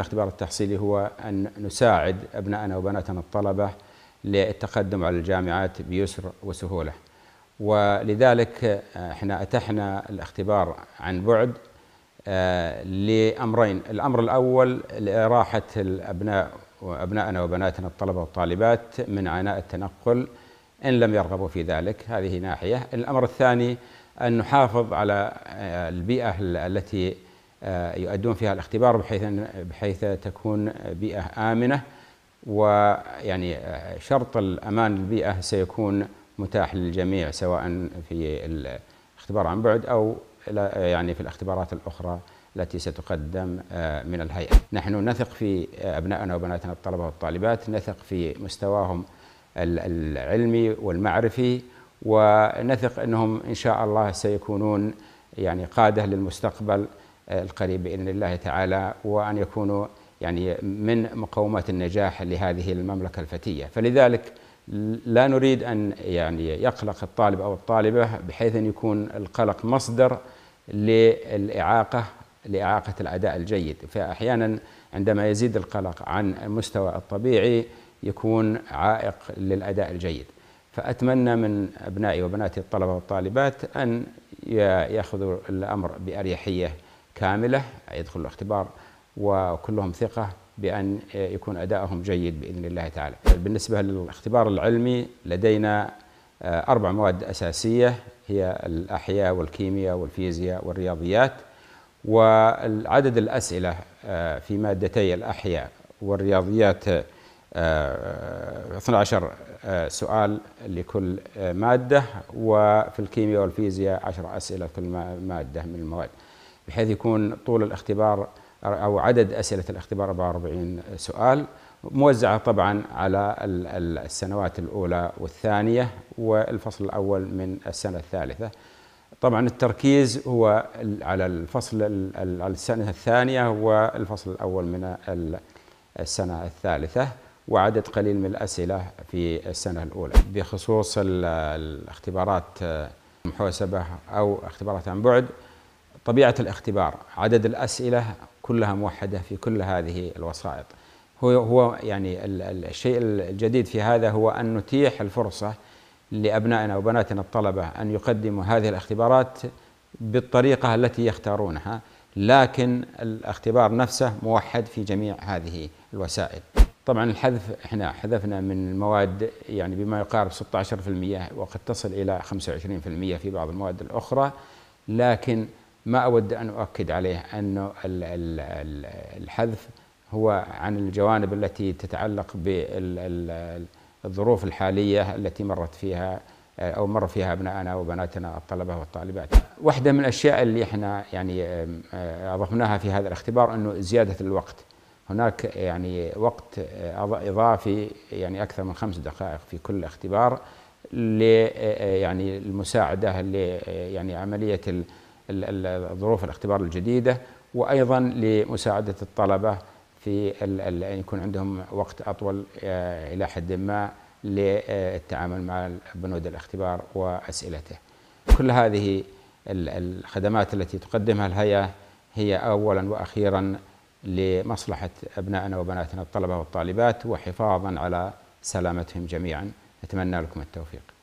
الاختبار التحصيلي هو أن نساعد أبنائنا وبناتنا الطلبة للتقدم على الجامعات بيسر وسهولة ولذلك آه، احنا أتحنا الاختبار عن بعد آه، لأمرين الأمر الأول لراحة الأبناء وأبنائنا وبناتنا الطلبة والطالبات من عناء التنقل إن لم يرغبوا في ذلك هذه ناحية الأمر الثاني أن نحافظ على آه، البيئة التي آه، يؤدون فيها الاختبار بحيث بحيث تكون بيئه امنه ويعني آه، شرط الامان البيئه سيكون متاح للجميع سواء في الاختبار عن بعد او يعني في الاختبارات الاخرى التي ستقدم آه، من الهيئه. نحن نثق في ابنائنا وبناتنا الطلبه والطالبات، نثق في مستواهم العلمي والمعرفي ونثق انهم ان شاء الله سيكونون يعني قاده للمستقبل القريب باذن الله تعالى وان يكونوا يعني من مقومات النجاح لهذه المملكه الفتيه فلذلك لا نريد ان يعني يقلق الطالب او الطالبه بحيث ان يكون القلق مصدر للاعاقه لاعاقه الاداء الجيد فاحيانا عندما يزيد القلق عن المستوى الطبيعي يكون عائق للاداء الجيد فاتمنى من ابنائي وبناتي الطلبه والطالبات ان ياخذوا الامر باريحيه كاملة يدخل الاختبار وكلهم ثقة بأن يكون أدائهم جيد بإذن الله تعالى بالنسبة للاختبار العلمي لدينا آه، أربع مواد أساسية هي الأحياء والكيمياء والفيزياء والرياضيات وعدد الأسئلة آه، في مادتي الأحياء والرياضيات 12 آه، سؤال لكل مادة وفي الكيمياء والفيزياء 10 أسئلة كل مادة من المواد بحيث يكون طول الاختبار أو عدد أسئلة الاختبار 44 سؤال موزعة طبعا على السنوات الأولى والثانية والفصل الأول من السنة الثالثة طبعا التركيز هو على الفصل على السنة الثانية والفصل الأول من السنة الثالثة وعدد قليل من الأسئلة في السنة الأولى بخصوص الاختبارات محوسبة أو اختبارات عن بعد طبيعة الاختبار عدد الأسئلة كلها موحدة في كل هذه الوسائط هو هو يعني الشيء الجديد في هذا هو أن نتيح الفرصة لأبنائنا وبناتنا الطلبة أن يقدموا هذه الاختبارات بالطريقة التي يختارونها لكن الاختبار نفسه موحد في جميع هذه الوسائل طبعا الحذف احنا حذفنا من المواد يعني بما يقارب 16% وقد تصل الى 25% في بعض المواد الاخرى لكن ما أود أن أؤكد عليه أن الحذف هو عن الجوانب التي تتعلق بالظروف الحالية التي مرت فيها آه، أو مر فيها أبنائنا وبناتنا الطلبة والطالبات واحدة من الأشياء اللي احنا يعني آه، أضفناها في هذا الاختبار أنه زيادة الوقت هناك يعني وقت آه، إضافي يعني أكثر من خمس دقائق في كل اختبار ل يعني المساعدة ل يعني عملية ظروف الاختبار الجديدة وأيضا لمساعدة الطلبة في أن يكون عندهم وقت أطول آه، إلى حد ما للتعامل مع بنود الاختبار وأسئلته كل هذه الخدمات التي تقدمها الهيئة هي أولا وأخيرا لمصلحة أبنائنا وبناتنا الطلبة والطالبات وحفاظا على سلامتهم جميعا نتمنى لكم التوفيق